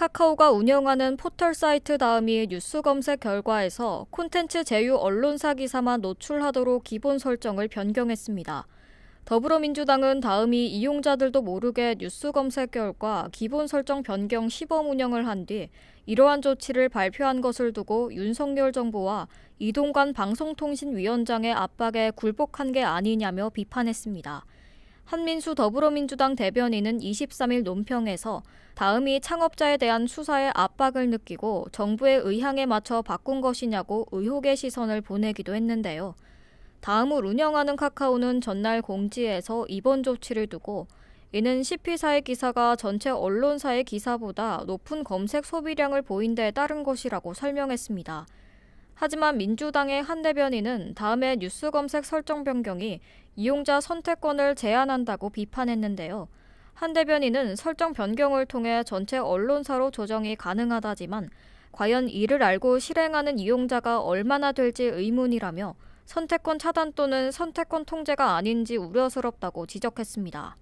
카카오가 운영하는 포털 사이트 다음이 뉴스 검색 결과에서 콘텐츠 제휴 언론사 기사만 노출하도록 기본 설정을 변경했습니다. 더불어민주당은 다음이 이용자들도 모르게 뉴스 검색 결과 기본 설정 변경 시범 운영을 한 뒤 이러한 조치를 발표한 것을 두고 윤석열 정부와 이동관 방송통신위원장의 압박에 굴복한 게 아니냐며 비판했습니다. 한민수 더불어민주당 대변인은 23일 논평에서 다음이 창업자에 대한 수사에 압박을 느끼고 정부의 의향에 맞춰 바꾼 것이냐고 의혹의 시선을 보내기도 했는데요. 다음을 운영하는 카카오는 전날 공지에서 이번 조치를 두고 이는 CP사의 기사가 전체 언론사의 기사보다 높은 검색 소비량을 보인 데 따른 것이라고 설명했습니다. 하지만 민주당의 한 대변인은 다음에 뉴스 검색 설정 변경이 이용자 선택권을 제한한다고 비판했는데요. 한 대변인은 설정 변경을 통해 전체 언론사로 조정이 가능하다지만 과연 이를 알고 실행하는 이용자가 얼마나 될지 의문이라며 선택권 차단 또는 선택권 통제가 아닌지 우려스럽다고 지적했습니다.